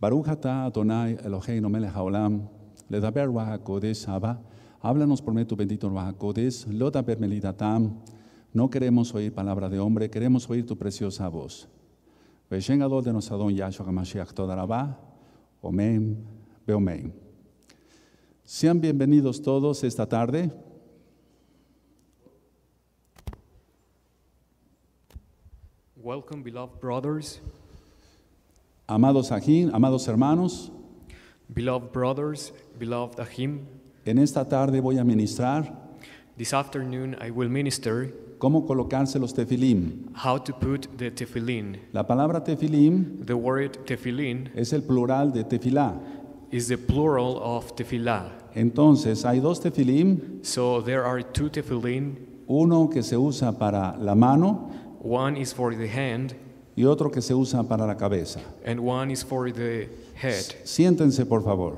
Baruch atah Adonai Eloheinu melech haolam, ledaber kodesh haba, háblanos por medio tu bendito kodesh, lodaber melidatam, no queremos oír palabra de hombre, queremos oír tu preciosa voz. Beshen de de Nosadon Yahshua HaMashiach Todarabá, Omen, Beomen. Sean bienvenidos todos esta tarde. Welcome, beloved brothers. Amados Ajim, amados hermanos, beloved brothers, beloved Ajim, en esta tarde voy a ministrar this afternoon I will minister cómo colocarse los tefilim. How to put the tefillin. La palabra tefilim the word tefillin es el plural de tefilá. Is the plural of tefilá. Entonces hay dos tefilim. So there are two tefillin. Uno que se usa para la mano. One is for the hand y otro que se usa para la cabeza. Siéntense, por favor.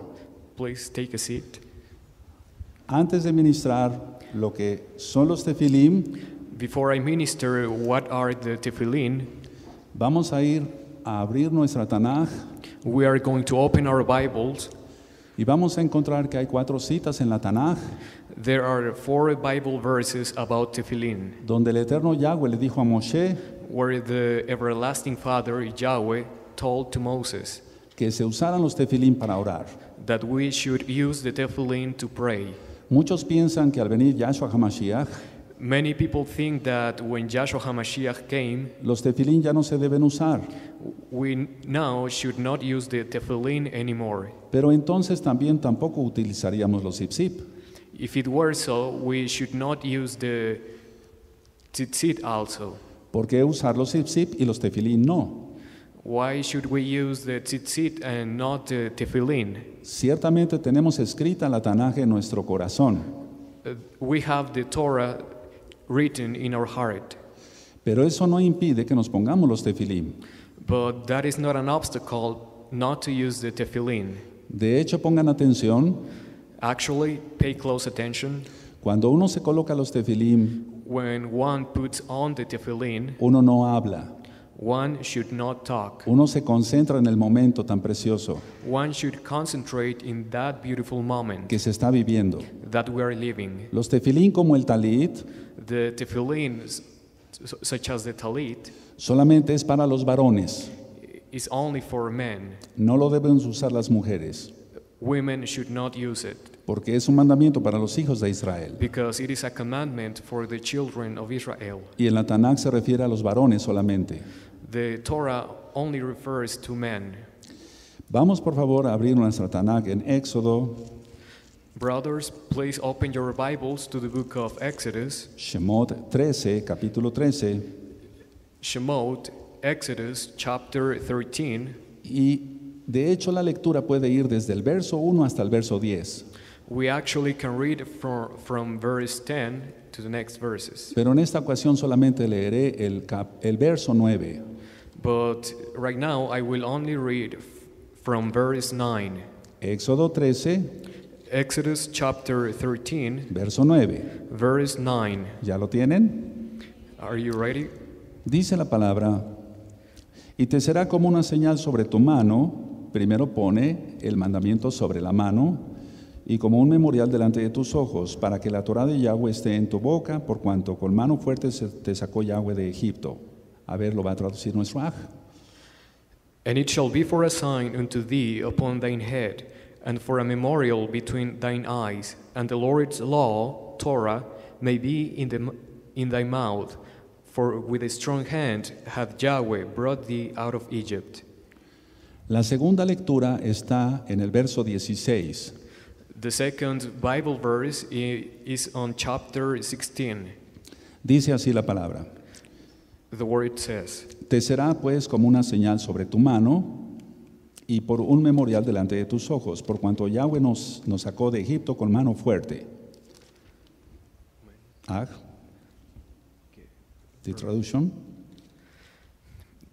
Antes de ministrar lo que son los tefilín... vamos a ir a abrir nuestra Tanaj y vamos a encontrar que hay cuatro citas en la Tanaj donde el eterno Yahweh le dijo a Moshe, where the everlasting Father, Yahweh, told to Moses que se usaran los tefilín para orar. that we should use the tefillin to pray. Muchos piensan que al venir Yahshua HaMashiach, Many people think that when Joshua HaMashiach came, los tefilín ya no se deben usar. we now should not use the tefillin anymore. Pero entonces también tampoco utilizaríamos los zip If it were so, we should not use the tzitzit also. ¿Por qué usar los tzitzit y los tefilín no? Why should we use the tzitzit and not the tefillin? Ciertamente tenemos escrita la Tanaj en nuestro corazón, uh, we have the Torah written in our heart, pero eso no impide que nos pongamos los tefilín. but that is not an obstacle not to use the tefillin. De hecho, pongan atención, Actually, pay close attention. cuando uno se coloca los tefilín, When one puts on the tefillin, uno no habla. One should not talk. Uno se concentra en el momento tan precioso One should concentrate in that beautiful moment que se está viviendo. that we are living. Los tefilín como el talit The tefillin, such as the talit, solamente es para los varones. is only for men. No lo deben usar las mujeres. Women should not use it porque es un mandamiento para los hijos de Israel. Y en la Tanakh se refiere a los varones solamente. The Torah only refers to men. Vamos por favor a abrir nuestra Tanakh en Éxodo. Brothers, please open your Bibles to the book of Shemot 13, capítulo 13. Shemot, Exodus chapter 13. Y de hecho la lectura puede ir desde el verso 1 hasta el verso 10. We actually can read from, from verse 10 to the next verses. Pero en esta ocasión solamente leeré el, cap, el verso 9. But right now I will only read from verse 9. Éxodo 13. Exodus chapter 13. Verso 9. Verse 9. ¿Ya lo tienen? Are you ready? Dice la palabra, y te será como una señal sobre tu mano, primero pone el mandamiento sobre la mano, y como un memorial delante de tus ojos, para que la Torah de Yahweh esté en tu boca, por cuanto con mano fuerte te sacó Yahweh de Egipto. A ver, lo va a traducir nuestro aj. And it shall be for a sign unto thee upon thine head, and for a memorial between thine eyes, and the Lord's law, Torah, may be in, the, in thy mouth, for with a strong hand hath Yahweh brought thee out of Egypt. La segunda lectura está en el verso 16. The second Bible verse is on chapter 16. Dice así la palabra. The word says, Te será pues como una señal sobre tu mano y por un memorial delante de tus ojos, por cuanto Yahweh nos, sacó de Egipto con mano fuerte. Ah. The traduction.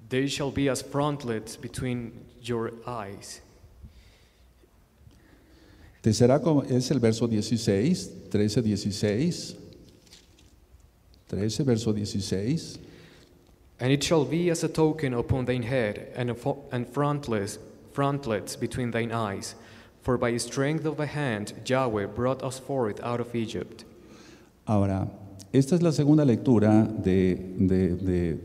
They shall be as frontlets between your eyes será como, es el verso 16, 13, 16. 13, verso 16. And it shall be as a token upon thine head, and, and frontless, frontlets between thine eyes. For by strength of a hand Yahweh brought us forth out of Egypt. Ahora, esta es la segunda lectura de, de, de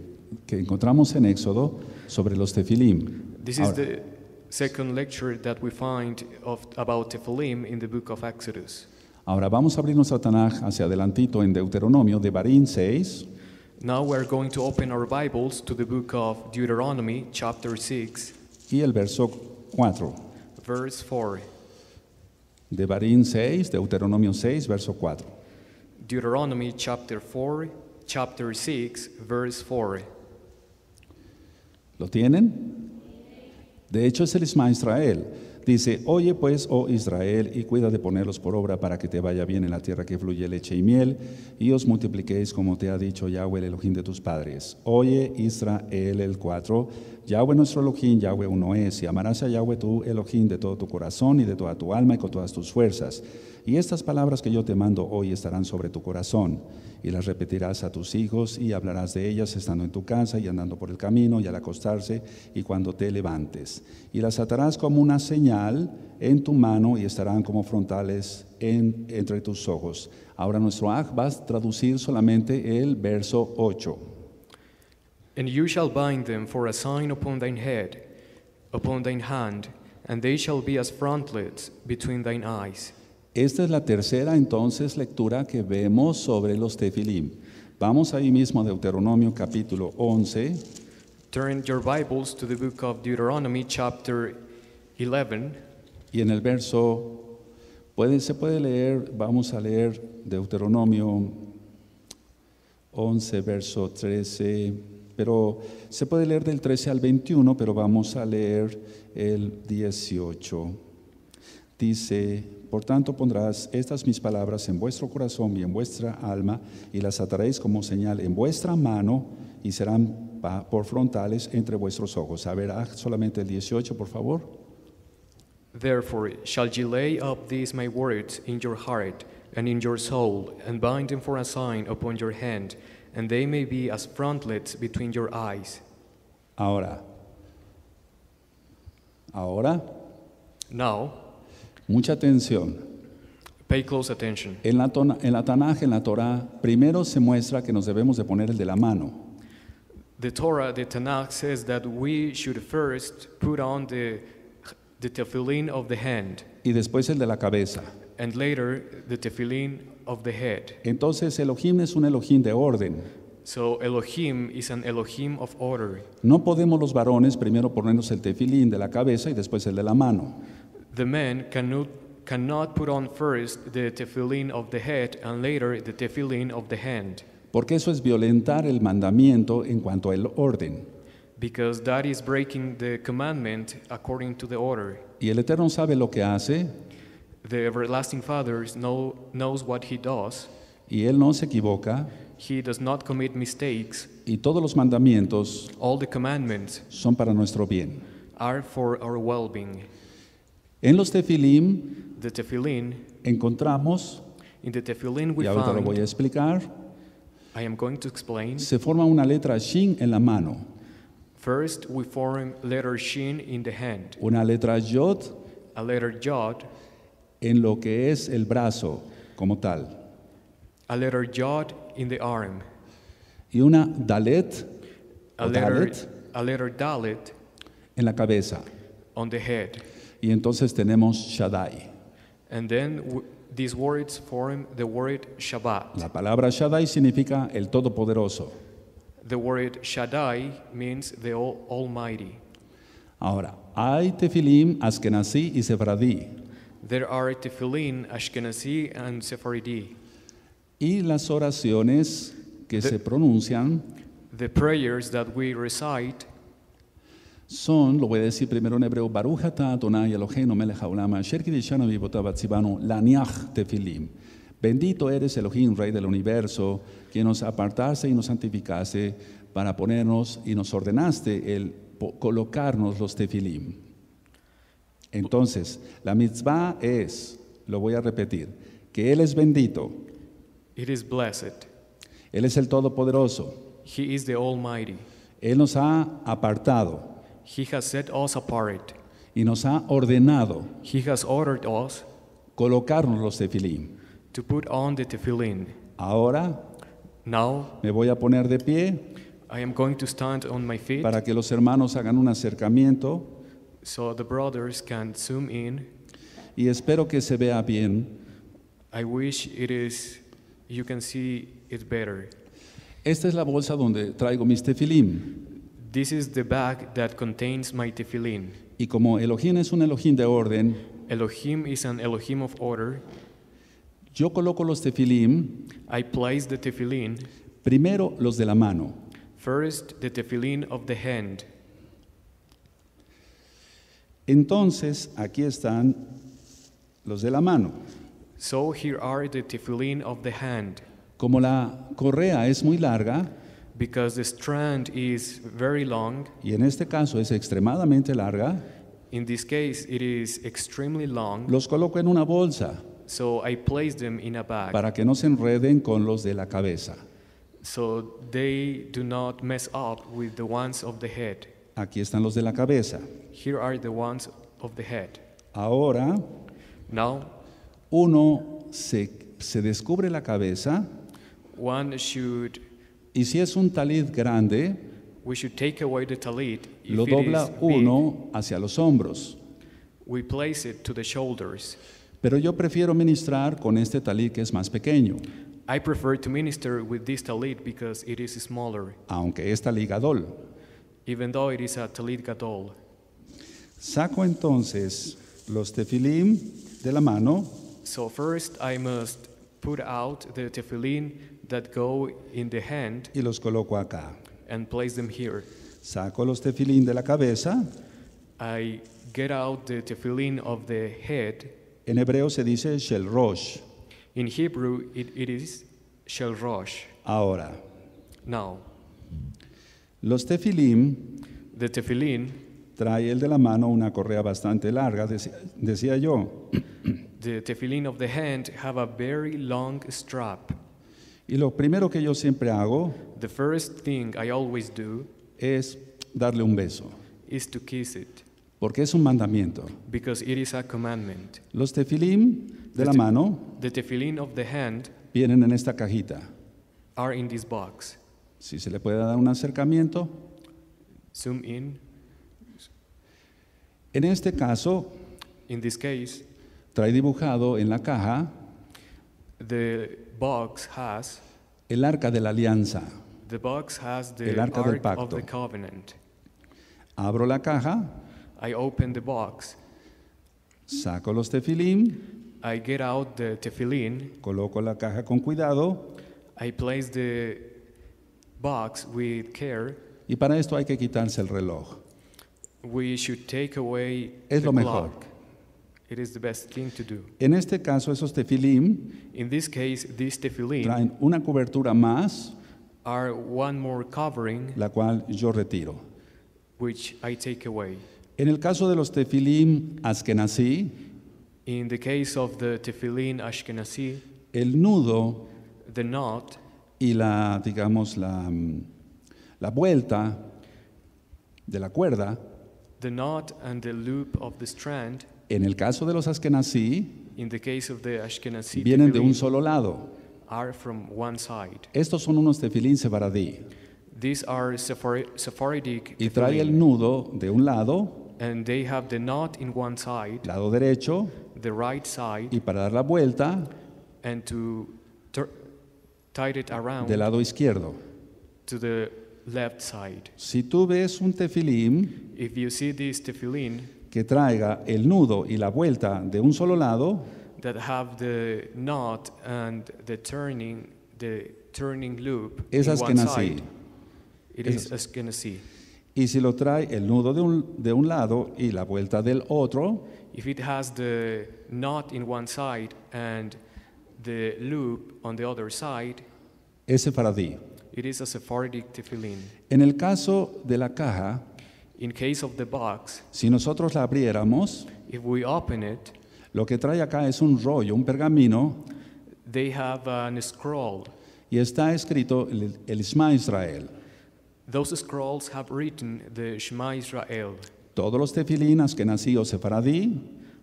que encontramos en Éxodo sobre los tefilim. This the second lecture that we find of, about Tefillim in the book of Exodus. Ahora vamos a abrir nuestro Tanaj hacia adelantito en Deuteronomio de Barín 6. Now we're going to open our Bibles to the book of Deuteronomy chapter 6. Y el verso 4. Verse 4. De Barín 6, Deuteronomio 6, verso 4. Deuteronomy chapter 4, chapter 6, verse 4. ¿Lo tienen? De hecho, es el ismael Israel. Dice, oye pues, oh Israel, y cuida de ponerlos por obra para que te vaya bien en la tierra que fluye leche y miel, y os multipliquéis como te ha dicho Yahweh, el Elohim de tus padres. Oye Israel, el 4, Yahweh nuestro Elohim, Yahweh uno es, y amarás a Yahweh tu Elohim de todo tu corazón y de toda tu alma y con todas tus fuerzas. Y estas palabras que yo te mando hoy estarán sobre tu corazón, y las repetirás a tus hijos, y hablarás de ellas estando en tu casa, y andando por el camino, y al acostarse, y cuando te levantes. Y las atarás como una señal en tu mano, y estarán como frontales entre tus ojos. Ahora nuestro Aj va a traducir solamente el verso 8. And you shall bind them for a sign upon thine head, upon thine hand, and they shall be as frontlets between thine eyes. Esta es la tercera entonces lectura que vemos sobre los tefilim. Vamos ahí mismo a Deuteronomio capítulo 11. Turn your Bibles to the book of Deuteronomy chapter 11. Y en el verso se puede leer, vamos a leer Deuteronomio 11 verso 13, pero se puede leer del 13 al 21, pero vamos a leer el 18. Dice por tanto pondrás estas mis palabras en vuestro corazón y en vuestra alma y las ataréis como señal en vuestra mano y serán por frontales entre vuestros ojos. A ver, solamente el 18, por favor. Therefore shall ye lay up these my words in your heart and in your soul, and bind them for a sign upon your hand, and they may be as frontlets between your eyes. Ahora. Ahora. Now. Mucha atención. Pay close En la, en la Tanaj, en la Torah, primero se muestra que nos debemos de poner el de la mano. The Torah, says that we should first put on the, the Y después el de la cabeza. And later Entonces Elohim es un Elohim de orden. Elohim Elohim No podemos los varones primero ponernos el tefilín de la cabeza y después el de la mano. The man cannot, cannot put on first the tefillin of the head and later the tefillin of the hand. Porque eso es violentar el mandamiento en cuanto al orden. Because that is breaking the commandment according to the order. Y el Eterno sabe lo que hace. The everlasting Father knows what he does. Y él no se equivoca. He does not commit mistakes. Y todos los mandamientos All the commandments son para nuestro bien. Are for our well-being. En los tefilim, encontramos, y ahora lo voy a explicar, I am going to explain, se forma una letra shin en la mano. First we form letter shin in the hand. Una letra yod, en lo que es el brazo como tal. A letter yod in the arm. Y una dalet, dalet, en la cabeza. On the head. Y entonces tenemos Shaddai. And then these words form the word Shabbat. La palabra Shaddai significa el todopoderoso. The word Shaddai means the almighty. Ahora, hay tefilim Ashkenazi y Sefradí. There are tefilim Ashkenazi and Sefardí. Y las oraciones que the, se pronuncian the prayers that we recite son, lo voy a decir primero en hebreo, Baruch donai y Melejaulama, laniach tefilim. Bendito eres Elohim, Rey del universo, quien nos apartase y nos santificase para ponernos y nos ordenaste el colocarnos los tefilim. Entonces, la mitzvah es, lo voy a repetir, que Él es bendito. It is blessed. Él es el Todopoderoso. He is the Almighty. Él nos ha apartado. He has set us apart. Y nos ha ordenado He has ordered us colocarnos los tefilín. to put on the tefillin. Ahora Now me voy a poner de pie I am going to stand on my feet para que los hermanos hagan un acercamiento so the brothers can zoom in. y espero que se vea bien. I wish it is you can see it better. Esta es la bolsa donde traigo mis tefilín. This is the bag that contains my tefillin. Y como Elohim es un Elohim de orden, Elohim is an Elohim of order. Yo coloco los tefilín. I place the tefilín. Primero los de la mano. First the tefilín of the hand. Entonces aquí están los de la mano. So here are the tefillin of the hand. Como la correa es muy larga because the strand is very long. Y en este caso es extremadamente larga. In this case, it is extremely long. Los coloco en una bolsa. So I place them in a bag. Para que no se enreden con los de la cabeza. So they do not mess up with the ones of the head. Aquí están los de la cabeza. Here are the ones of the head. Ahora, Now, uno se, se descubre la cabeza. One should y si es un talit grande, we should take away the talit lo dobla uno big, hacia los hombros. We place it to the shoulders. Pero yo prefiero ministrar con este talit que es más pequeño. I prefer to minister with this talit because it is smaller. Aunque es talit gadol. Even though it is a talit gadol. Saco entonces los tefilim de la mano. So first I must put out the tefillin that go in the hand y los coloco acá. and place them here. Saco los tefilín de la cabeza. I get out the tefilín of the head. En hebreo se dice shel rosh. In Hebrew it, it is shel rosh. Ahora. Now. Los tefilín. The tefilín Trae el de la mano una correa bastante larga, decía, decía yo. the tefilín of the hand have a very long strap. Y lo primero que yo siempre hago es darle un beso, porque es un mandamiento. Los tefilim de la mano vienen en esta cajita. Si se le puede dar un acercamiento. Zoom in. En este caso, this case, trae dibujado en la caja box has el arca de la alianza. el arca del pacto. Abro la caja. open the box. Saco los tefilín Coloco la caja con cuidado. Y para esto hay que quitarse el reloj. es lo mejor. It is the best thing to do. En este caso, esos tefilim In this case, these tefillin traen una cobertura más, are one more covering la cual yo retiro. which I take away. En el caso de los tefilim In the case of the tefillin Ashkenazi, el nudo the knot y la, digamos, la, mm, la vuelta de la cuerda The knot and the loop of the strand En el caso de los Ashkenazi, In the case of the Ashkenazi vienen de un solo lado. Are from one side. Estos son unos tefilín sefaradí. These are Sephardic y trae el nudo de un lado, and they have the knot in one side, lado derecho, the right side, y para dar la vuelta, and to tie it around, del lado izquierdo. To the left side. Si tú ves un tefilín, If you see this tefillin, que traiga el nudo y la vuelta de un solo lado, that have the knot and the turning, the turning loop esas in que nací. It is as can see. Y si lo trae el nudo de un, de un lado y la vuelta del otro, If it has the knot in one side and the loop on the other side, es sefaradí. It is a Sephardic tefillin. En el caso de la caja, In case of the box, si nosotros la abriéramos, if we open it, lo que trae acá es un rollo, un pergamino, they have an scroll. y está escrito el, el Shema Israel. Those scrolls have written the Shema Israel. Todos los tefilín ashkenazí o sefaradí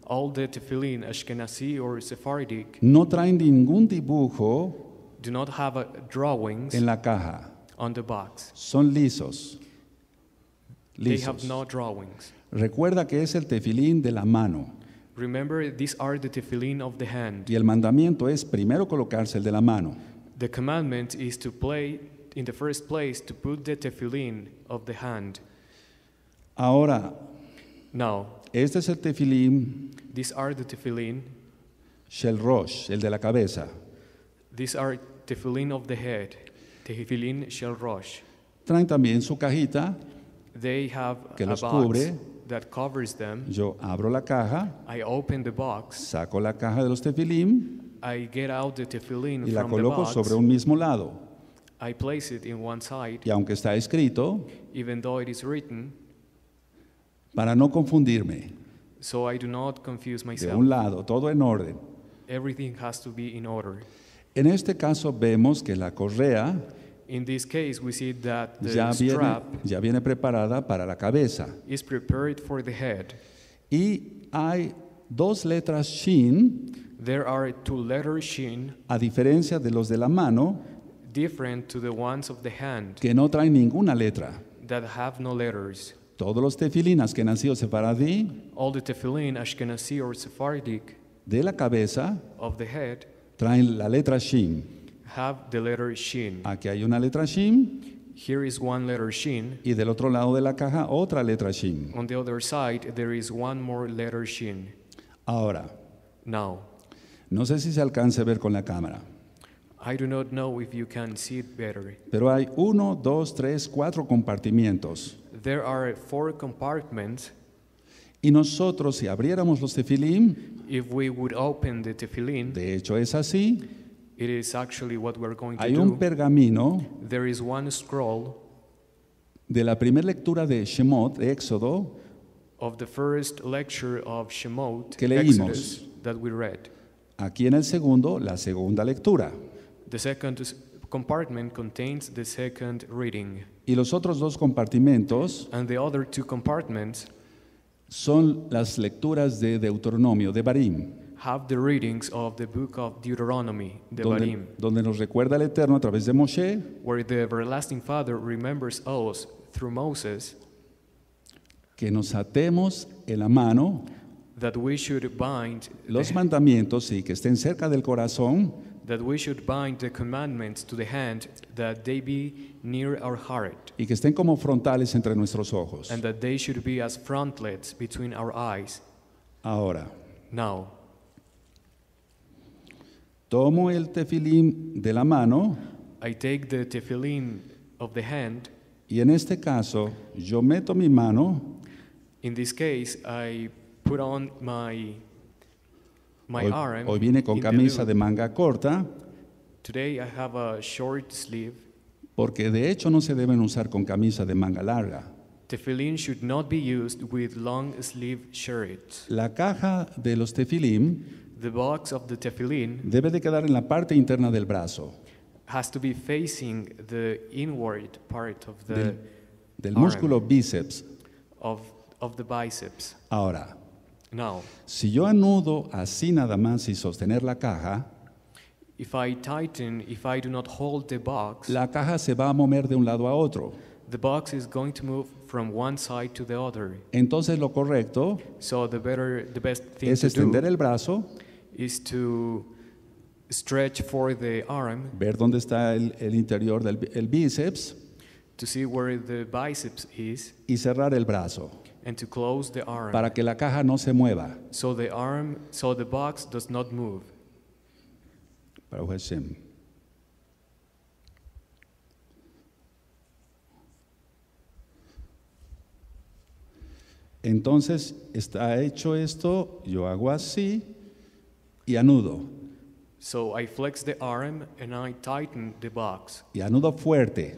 All the tefillin, Ashkenazi or Sephardic, no traen ningún dibujo do not have a, drawings en la caja. on the box. Son lisos. They have no drawings. Recuerda que es el tefilín de la mano. Remember, these are the tefilín of the hand. Y el mandamiento es primero colocarse el de la mano. The commandment is to play in the first place to put the tefilín of the hand. Ahora, Now, este es el tefilín these are the tefillin. Shel Rosh, el de la cabeza. These are tefilín of the head. tefilín shel rosh. Traen también su cajita They have que los cubre. That covers them. Yo abro la caja, I open the box, saco la caja de los tefilim I get out the tefillin y la from coloco the box, sobre un mismo lado. I place it in one side, y aunque está escrito, even though it is written, para no confundirme, so I do not confuse myself. de un lado, todo en orden. Everything has to be in order. En este caso vemos que la correa In this case, we see that the ya, viene, strap ya viene preparada para la cabeza. Is prepared for the head. Y hay dos letras shin. There are two letters shin. A diferencia de los de la mano. Different to the ones of the hand. Que no traen ninguna letra. That have no letters. Todos los tefilín ashkenazí o sefaradí. All the tefilin ashkenazí or sephardic. De la cabeza. Of the head. Traen la letra shin have the letter Shin. Aquí hay una letra Shin. Here is one letter Shin. Y del otro lado de la caja otra letra Shin. On the other side there is one more letter Shin. Ahora. Now. No sé si se alcance a ver con la cámara. I do not know if you can see it better. Pero hay uno, dos, tres, cuatro compartimientos. There are four compartments. Y nosotros si abriéramos los tefilim, if we would open the tefilin. de hecho es así, hay un pergamino de la primera lectura de Shemot, de Éxodo, Que leímos. aquí en el segundo, la segunda lectura. Y los otros dos compartimentos son las lecturas de Deuteronomio, de Barim have the readings of the book of Deuteronomy, donde, nos recuerda el Eterno a través de Moshe que nos atemos en la mano los mandamientos y que estén cerca del corazón y que estén como frontales entre nuestros ojos. Ahora, Tomo el tefilín de la mano. I take the tefilín of the hand. Y en este caso, yo meto mi mano. In this case, I put on my my hoy, arm. Hoy viene con camisa de manga corta. Today I have a short sleeve. Porque de hecho no se deben usar con camisa de manga larga. Tefilín should not be used with long sleeve shirts. La caja de los tefilín The box of the tefillin debe de quedar en la parte interna del brazo. Has to be facing the inward part of the del, del músculo bíceps. Of, of the biceps. Ahora, Now, si yo anudo así nada más y sostener la caja, if I tighten, if I do not hold the box, la caja se va a mover de un lado a otro. The box is going to move from one side to the other. Entonces lo correcto so the better, the best thing es to do el brazo is to stretch for the arm. Ver dónde está el, el interior del el bíceps. To see where the biceps is. Y cerrar el brazo. And to close the arm. Para que la caja no se mueva. So the arm, so the box does not move. Para Hashem. Entonces está hecho esto, yo hago así y anudo. So I flex the arm and I tighten the box. Y anudo fuerte.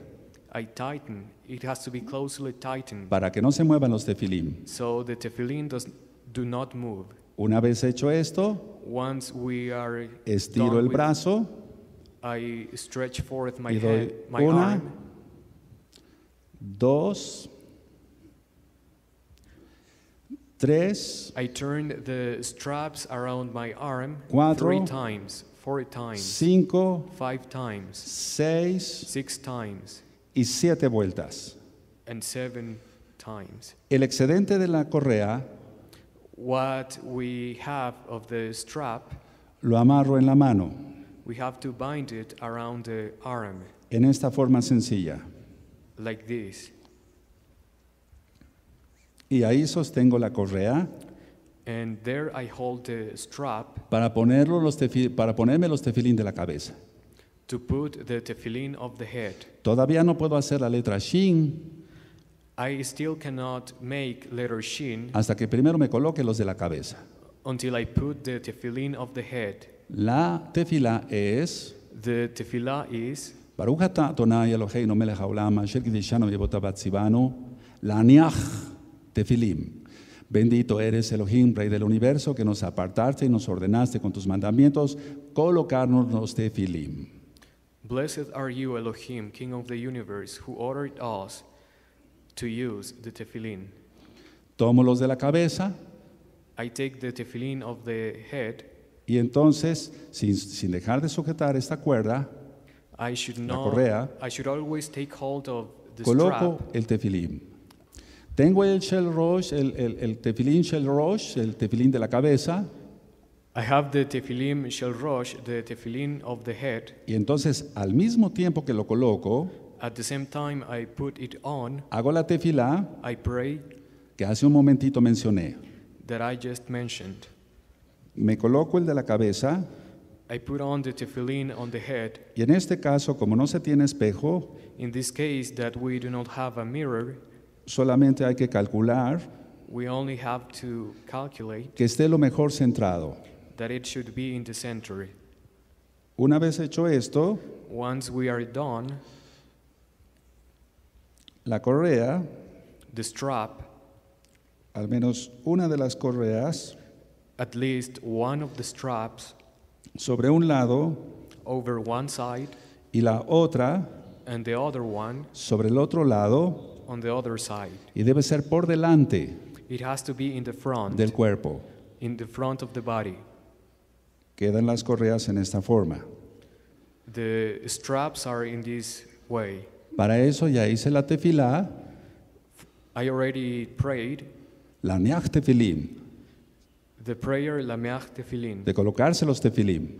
I tighten. It has to be closely tightened. Para que no se muevan los tefilim. So the tefilim does, do not move. Una vez hecho esto, Once we are estiro el brazo I stretch forth my my arm. dos, 3 I turned the straps around my arm Cuatro. three times, four times, 5 five times, 6 six times, y siete vueltas. and seven times. El excedente de la correa What we have of the strap, lo amarro en la mano, we have to bind it around the arm en esta forma sencilla. like this y ahí sostengo la correa And there I hold the strap para, ponerlo los tefil, para ponerme los tefilín de la cabeza. to put the tefillin of the head. Todavía no puedo hacer la letra shin I still cannot make letter shin hasta que primero me coloque los de la cabeza. until I put the tefillin of the head. La tefila es The Tefilah is Baruch atah Adonai Eloheinu melech haolam asher kideshanu v'evotav La Laniach Tefilim. Bendito eres Elohim, Rey del universo, que nos apartaste y nos ordenaste con tus mandamientos colocarnos los Tefilim. Blessed are you, Elohim, King of the universe, who ordered us to use the Tefilim. Tomo los de la cabeza. I take the tefilin of the head. Y entonces, sin, sin dejar de sujetar esta cuerda, I should la correa, always take hold of the coloco el Tefilim. Tengo el Shel Rosh, el, el, el tefilín Shel Rosh, el tefilín de la cabeza. I have the tefilim shel rosh, the tefilin of the head. Y entonces, al mismo tiempo que lo coloco, At the same time I put it on, hago la tefilá I pray que hace un momentito mencioné. that I just mentioned. Me coloco el de la cabeza I put on the tefillin on the head. y en este caso, como no se tiene espejo, In this case, that we do not have a mirror, Solamente hay que calcular que esté lo mejor centrado. Una vez hecho esto, la correa, strap, al menos una de las correas, sobre un lado y la otra sobre el otro lado, on the other side. Y debe ser por delante It has to be in the front, del cuerpo. in the front of the body. Quedan las correas en esta forma. The straps are in this way. Para eso ya hice la tefilá, I already prayed la neach tefilim, the prayer Lamiach tefilim. de colocarse los tefilim.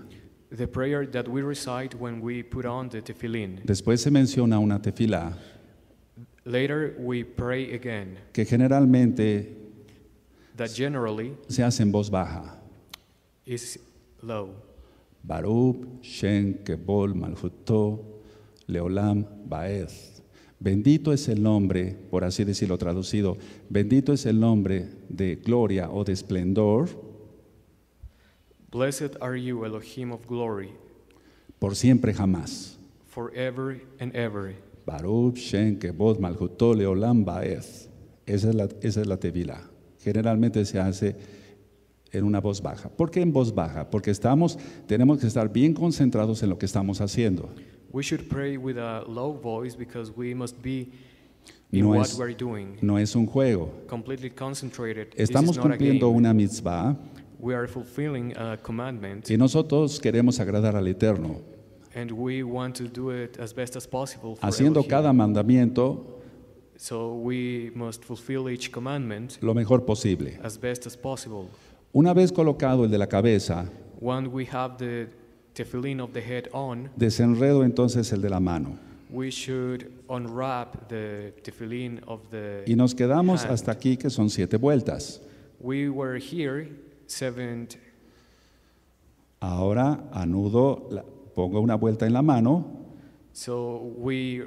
the prayer that we recite when we put on the tefilin. Después se menciona una tefilá Later we pray again. Que generalmente that generally se hace en voz baja. Is low. Baruch Shen Kebol Malhuto Leolam Baez. Bendito es el nombre, por así decirlo traducido, bendito es el nombre de gloria o de esplendor. Blessed are you, Elohim of glory. Por siempre jamás. Forever and ever. Shen, Esa es la, esa es la Generalmente se hace en una voz baja. ¿Por qué en voz baja? Porque estamos, tenemos que estar bien concentrados en lo que estamos haciendo. no es, un juego. Estamos cumpliendo una mitzvah. Y nosotros queremos agradar al Eterno. And we want to do it as best as possible haciendo Elohim. cada mandamiento So we must fulfill each commandment lo mejor posible. as best as possible. Una vez colocado el de la cabeza, When we have the tefillin of the head on, desenredo entonces el de la mano we should unwrap the tefillin of the y nos quedamos hand. hasta aquí que son siete vueltas. We were here seven Ahora anudo la, pongo una vuelta en la mano. So we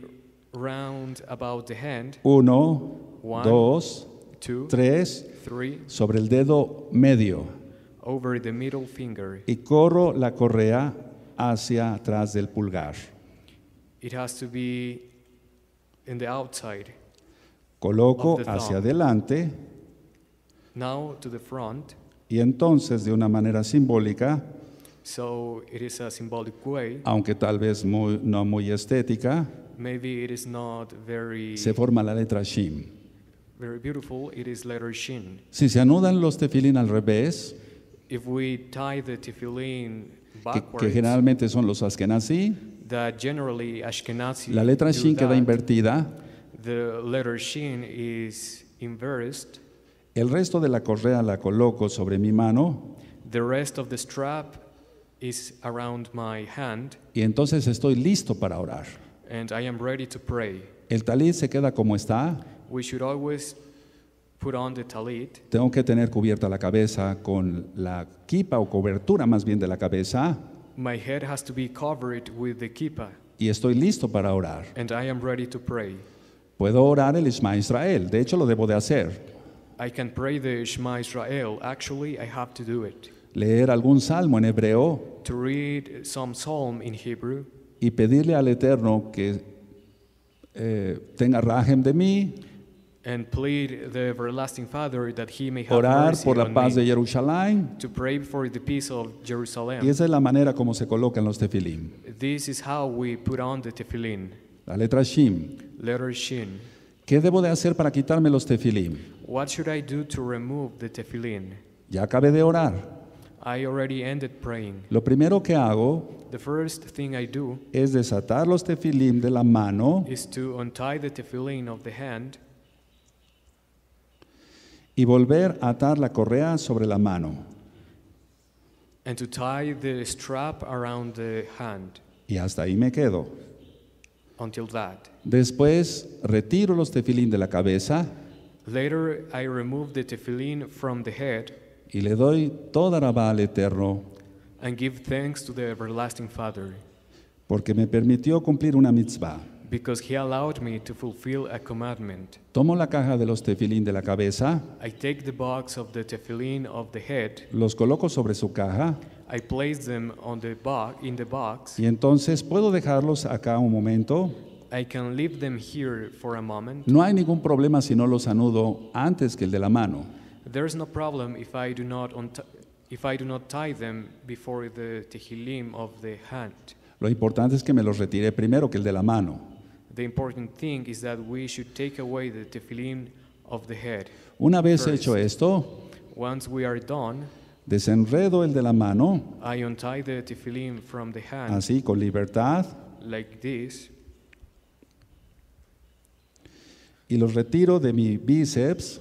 Uno, dos, tres, sobre el dedo medio. Y corro la correa hacia atrás del pulgar. Coloco hacia adelante. Y entonces, de una manera simbólica, So it is a symbolic way. Aunque tal vez muy, no muy estética, Maybe it is not very, se forma la letra Shin. Very beautiful. It is letter Shin. Si se anudan los tefilín al revés, If we tie the tefillin que, backwards, que generalmente son los askenazí, that generally Ashkenazi la letra do Shin queda invertida, the letter Shin is inversed. el resto de la correa la coloco sobre mi mano The rest of the strap is around my hand, y entonces estoy listo para orar. and I am ready to pray. El talit se queda como está. We should always put on the talit. Tengo que tener cubierta la cabeza con la kipa o cobertura más bien de la cabeza My head has to be covered with the kippah, y estoy listo para orar. and I am ready to pray. Puedo orar el Shema Israel, de hecho lo debo de hacer. I can pray the Shema Israel. Actually, I have to do it leer algún salmo en hebreo to read some psalm in Hebrew y pedirle al Eterno que eh, tenga rajem de mí, and plead the everlasting Father that he may have orar por la paz de Jerusalén. to pray for the peace of Jerusalem. Y esa es la manera como se colocan los tefilim. This is how we put on the tefillin. La letra Shin. Letter Shin. ¿Qué debo de hacer para quitarme los tefilim? What should I do to remove the tefillin? Ya acabé de orar. I already ended praying. Lo primero que hago The first thing I do es desatar los tefilim de la mano is to untie the tefillin of the hand y volver a atar la correa sobre la mano and to tie the strap around the hand y hasta ahí me quedo. until that. Después retiro los tefilín de la cabeza Later, I remove the tefillin from the head y le doy toda la al Eterno. Porque me permitió cumplir una mitzvah. Tomo la caja de los tefilín de la cabeza. Los coloco sobre su caja. Y entonces puedo dejarlos acá un momento. No hay ningún problema si no los anudo antes que el de la mano. There is no problem if I do not, if I do not tie them before the tehilim of the hand. Lo importante es que me los retire primero que el de la mano. The important thing is that we should take away the tefillin of the head. Una vez first. hecho esto, Once we are done, desenredo el de la mano. I untie the tefillin from the hand. Así con libertad. Like this. Y los retiro de mi bíceps.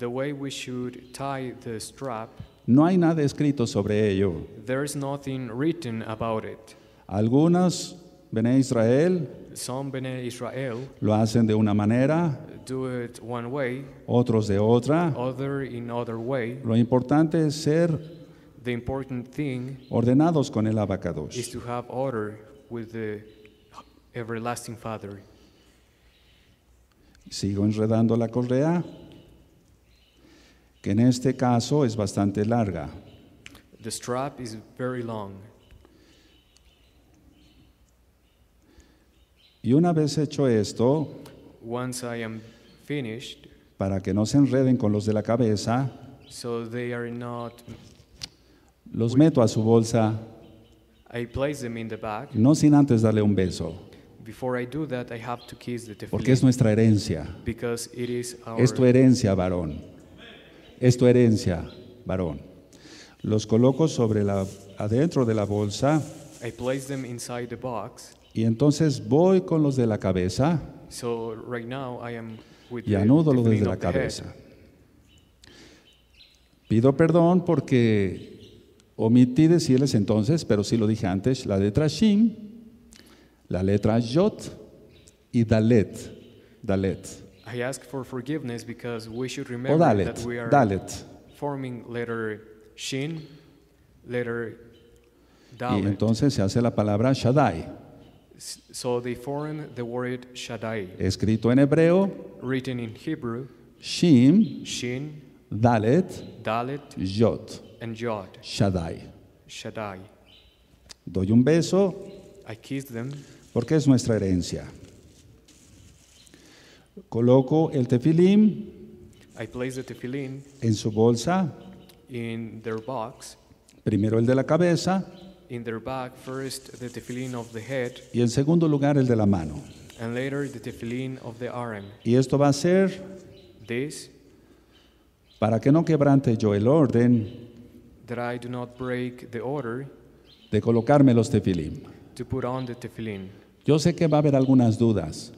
the way we should tie the strap, no hay nada escrito sobre ello. there is nothing written about it. Algunos Bene Israel Some Bene Israel lo hacen de una manera, do it one way, otros de otra. other in other way. Lo importante es ser The important thing ordenados con el is to have order with the everlasting Father. Sigo enredando la correa que en este caso es bastante larga. Y una vez hecho esto, para que no se enreden con los de la cabeza, los meto a su bolsa, no sin antes darle un beso. Porque es nuestra herencia. es tu herencia, varón es tu herencia, varón. Los coloco sobre la, adentro de la bolsa. Y entonces voy con los de la cabeza. y anudo los de la cabeza. Pido perdón porque omití decirles entonces, pero sí lo dije antes, la letra Shin, la letra Yot y Dalet. Dalet. I ask for forgiveness because we should oh, remember Dalet, that we are Dalet. forming letter Shin, letter Dalet. Y entonces se hace la palabra Shaddai. So they form the word Shaddai. Escrito en hebreo. Written in Hebrew. Shin. Shin. Dalet. Dalet. Yod. And Yod. Shaddai. Shaddai. Doy un beso. I kiss them. Porque es nuestra herencia. Coloco el tefilín en su bolsa, primero el de la cabeza y en segundo lugar el de la mano. Y esto va a ser para que no quebrante yo el orden de colocarme los tefilín. Yo sé que va a haber algunas dudas,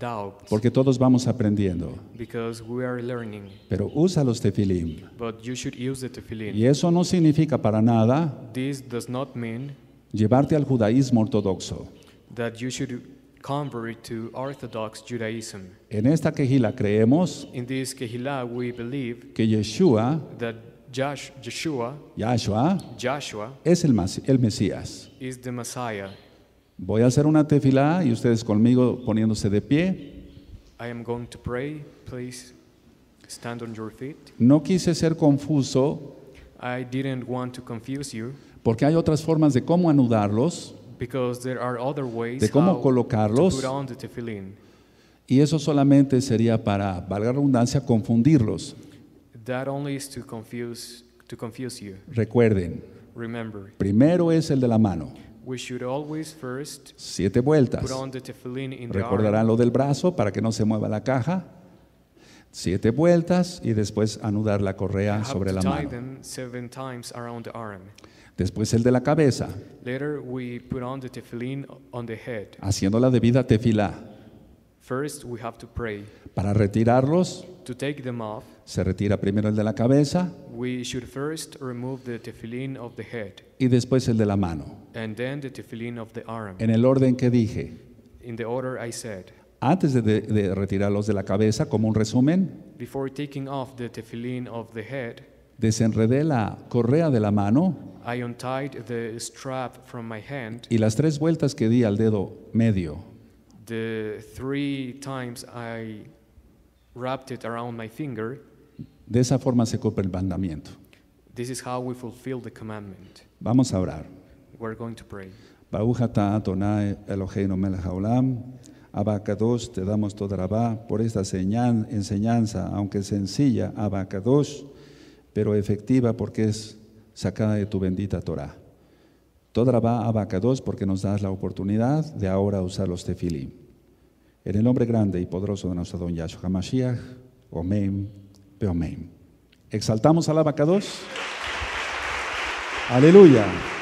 doubt, porque todos vamos aprendiendo. Because we are learning. Pero usa los tefilim. But you should use the tefilim. Y eso no significa para nada This does not mean llevarte al judaísmo ortodoxo. That you should convert to orthodox Judaism. En esta quejila creemos In this kehila we believe que Yeshua that Josh, Yeshua. Joshua, Joshua, es el, el Mesías. Is the Messiah. Voy a hacer una tefilá y ustedes conmigo poniéndose de pie. No quise ser confuso porque hay otras formas de cómo anudarlos, de cómo colocarlos y eso solamente sería para, valga la redundancia, confundirlos. Recuerden, primero es el de la mano siete vueltas. Recordarán lo del brazo para que no se mueva la caja. Siete vueltas y después anudar la correa sobre la mano. Después el de la cabeza. Haciendo la debida tefila. First we Para retirarlos. Se retira primero el de la cabeza. Y después el de la mano. En el orden que dije. Antes de, retirarlos de la cabeza, como un resumen. Desenredé la correa de la mano. Y las tres vueltas que di al dedo medio. De esa forma se cumple el mandamiento. Vamos a orar. We're going to pray. Eloheinu te damos toda la por esta señal, enseñanza, aunque sencilla, Abacados, pero efectiva porque es sacada de tu bendita Torah. Toda la Abacados porque nos das la oportunidad de ahora usar los tefilim. En el nombre grande y poderoso de nuestro don Yahshua Mashiach, Omen. Exaltamos amén. Exaltamos vaca dos? Aleluya.